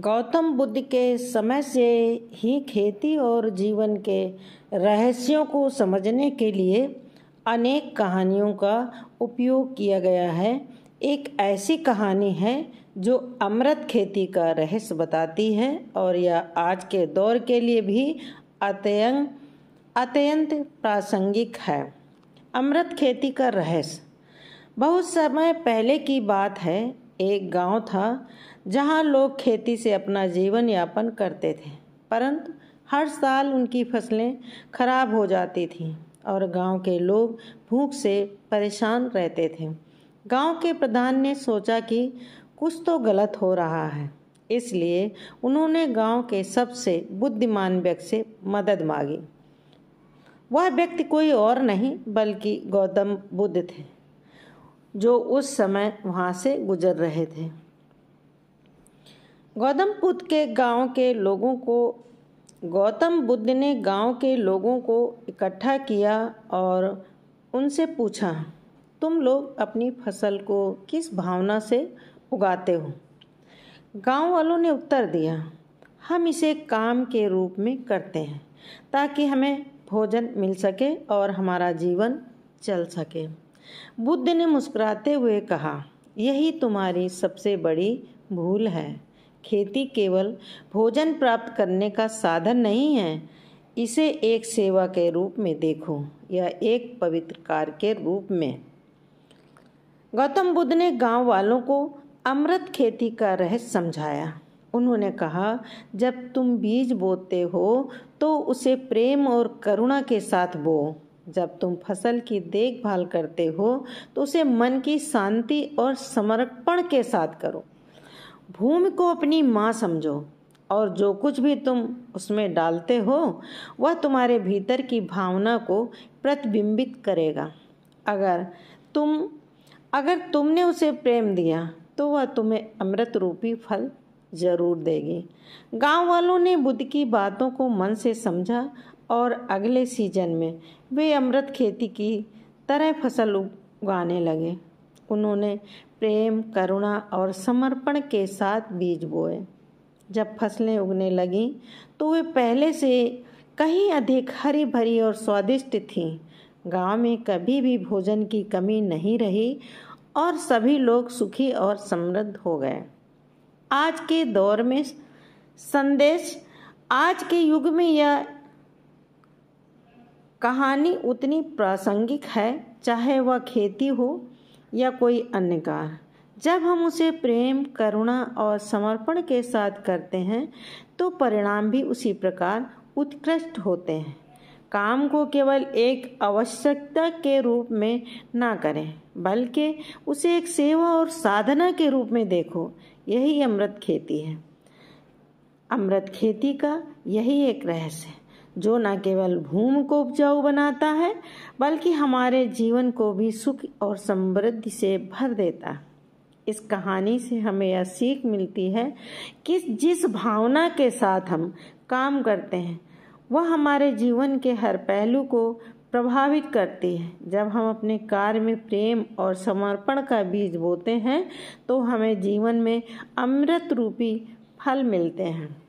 गौतम बुद्ध के समय से ही खेती और जीवन के रहस्यों को समझने के लिए अनेक कहानियों का उपयोग किया गया है एक ऐसी कहानी है जो अमृत खेती का रहस्य बताती है और यह आज के दौर के लिए भी अत्यंग अत्यंत प्रासंगिक है अमृत खेती का रहस्य बहुत समय पहले की बात है एक गांव था जहां लोग खेती से अपना जीवन यापन करते थे परंतु हर साल उनकी फसलें खराब हो जाती थीं और गांव के लोग भूख से परेशान रहते थे गांव के प्रधान ने सोचा कि कुछ तो गलत हो रहा है इसलिए उन्होंने गांव के सबसे बुद्धिमान व्यक्ति से मदद मांगी वह व्यक्ति कोई और नहीं बल्कि गौतम बुद्ध थे जो उस समय वहाँ से गुजर रहे थे गौतम बुद्ध के गांव के लोगों को गौतम बुद्ध ने गांव के लोगों को इकट्ठा किया और उनसे पूछा तुम लोग अपनी फसल को किस भावना से उगाते हो गांव वालों ने उत्तर दिया हम इसे काम के रूप में करते हैं ताकि हमें भोजन मिल सके और हमारा जीवन चल सके बुद्ध ने मुस्कुराते हुए कहा यही तुम्हारी सबसे बड़ी भूल है खेती केवल भोजन प्राप्त करने का साधन नहीं है इसे एक सेवा के रूप में देखो या एक पवित्र कार्य के रूप में गौतम बुद्ध ने गांव वालों को अमृत खेती का रहस्य समझाया उन्होंने कहा जब तुम बीज बोते हो तो उसे प्रेम और करुणा के साथ बो जब तुम फसल की देखभाल करते हो तो उसे मन की शांति और समर्पण के साथ करो भूमि को अपनी माँ समझो और जो कुछ भी तुम उसमें डालते हो वह तुम्हारे भीतर की भावना को प्रतिबिंबित करेगा अगर तुम अगर तुमने उसे प्रेम दिया तो वह तुम्हें अमृत रूपी फल जरूर देगी गांव वालों ने बुद्ध की बातों को मन से समझा और अगले सीजन में वे अमृत खेती की तरह फसल उगाने लगे उन्होंने प्रेम करुणा और समर्पण के साथ बीज बोए जब फसलें उगने लगीं तो वे पहले से कहीं अधिक हरी भरी और स्वादिष्ट थीं गांव में कभी भी भोजन की कमी नहीं रही और सभी लोग सुखी और समृद्ध हो गए आज के दौर में संदेश आज के युग में यह कहानी उतनी प्रासंगिक है चाहे वह खेती हो या कोई अन्य कार जब हम उसे प्रेम करुणा और समर्पण के साथ करते हैं तो परिणाम भी उसी प्रकार उत्कृष्ट होते हैं काम को केवल एक आवश्यकता के रूप में ना करें बल्कि उसे एक सेवा और साधना के रूप में देखो यही अमृत खेती है अमृत खेती का यही एक रहस्य है जो न केवल भूमि को उपजाऊ बनाता है बल्कि हमारे जीवन को भी सुख और समृद्धि से भर देता है इस कहानी से हमें यह सीख मिलती है कि जिस भावना के साथ हम काम करते हैं वह हमारे जीवन के हर पहलू को प्रभावित करती है जब हम अपने कार्य में प्रेम और समर्पण का बीज बोते हैं तो हमें जीवन में अमृत रूपी फल मिलते हैं